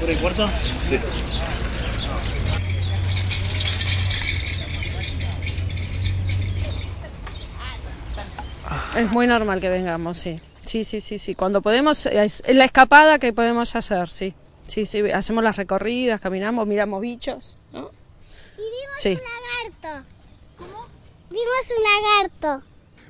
Por el cuarto. Sí. Es muy normal que vengamos, sí. Sí, sí, sí, sí. Cuando podemos, es la escapada que podemos hacer, sí. Sí, sí, hacemos las recorridas, caminamos, miramos bichos, ¿no? Y vimos un lagarto. ¿Cómo? Vimos un lagarto.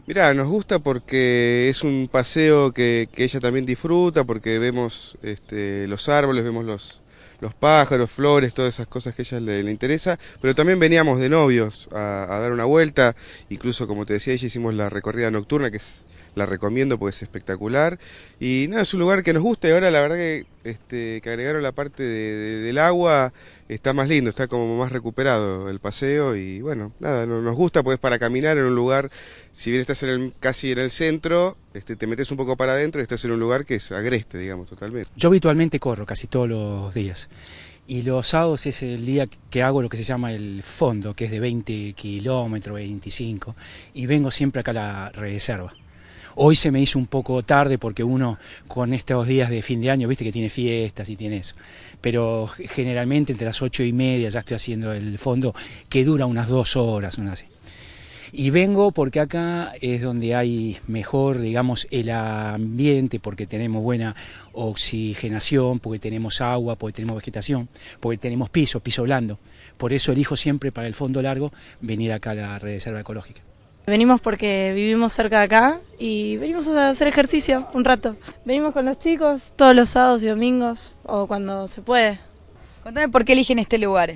Mirá, nos gusta porque es un paseo que, que ella también disfruta, porque vemos este, los árboles, vemos los, los pájaros, flores, todas esas cosas que a ella le, interesa, pero también veníamos de novios a, dar una vuelta, incluso como te decía, ella hicimos la recorrida nocturna, que es, la recomiendo porque es espectacular, y no, es un lugar que nos gusta y ahora la verdad que este, que agregaron la parte del agua está más lindo, está como más recuperado el paseo y bueno, nada, nos gusta pues para caminar en un lugar, si bien estás casi en el centro, este, te metes un poco para adentro y estás en un lugar que es agreste, digamos, totalmente. Yo habitualmente corro casi todos los días. Y los sábados es el día que hago lo que se llama el fondo, que es de 20 kilómetros, 25, y vengo siempre acá a la reserva. Hoy se me hizo un poco tarde porque uno con estos días de fin de año, viste que tiene fiestas y tiene eso. Pero generalmente entre las ocho y media ya estoy haciendo el fondo, que dura unas dos horas, así. Y vengo porque acá es donde hay mejor, digamos, el ambiente, porque tenemos buena oxigenación, porque tenemos agua, porque tenemos vegetación, porque tenemos piso, piso blando. Por eso elijo siempre para el fondo largo venir acá a la reserva ecológica. Venimos porque vivimos cerca de acá y venimos a hacer ejercicio un rato. Venimos con los chicos todos los sábados y domingos o cuando se puede. Contame por qué eligen este lugar.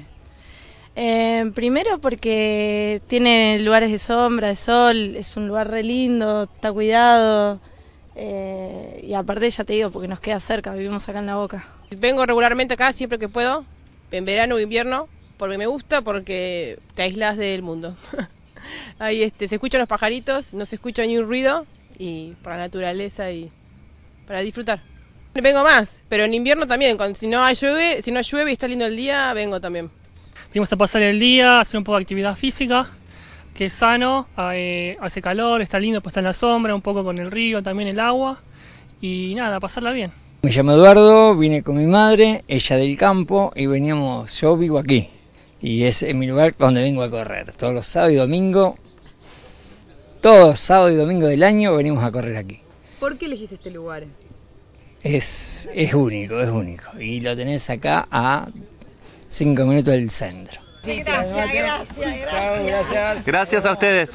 Eh, primero porque tiene lugares de sombra, de sol, es un lugar re lindo, está cuidado. Eh, y aparte ya te digo, porque nos queda cerca, vivimos acá en la boca. Vengo regularmente acá siempre que puedo, en verano o invierno, porque me gusta, porque te aíslas del mundo. ahí este, se escuchan los pajaritos, no se escucha ni un ruido y para la naturaleza y para disfrutar. Vengo más, pero en invierno también, si no llueve, si no llueve y está lindo el día, vengo también. Venimos a pasar el día, hacer un poco de actividad física, que es sano, ah, eh, hace calor, está lindo, pues está en la sombra, un poco con el río, también el agua y nada, pasarla bien. Me llamo Eduardo, vine con mi madre, ella del campo y veníamos, yo vivo aquí, y es en mi lugar donde vengo a correr. Todos los sábados y domingos, todos sábados y domingos del año venimos a correr aquí. ¿Por qué elegís este lugar? Es, es único, es único. Y lo tenés acá a 5 minutos del centro. gracias, gracias, gracias. Gracias a ustedes.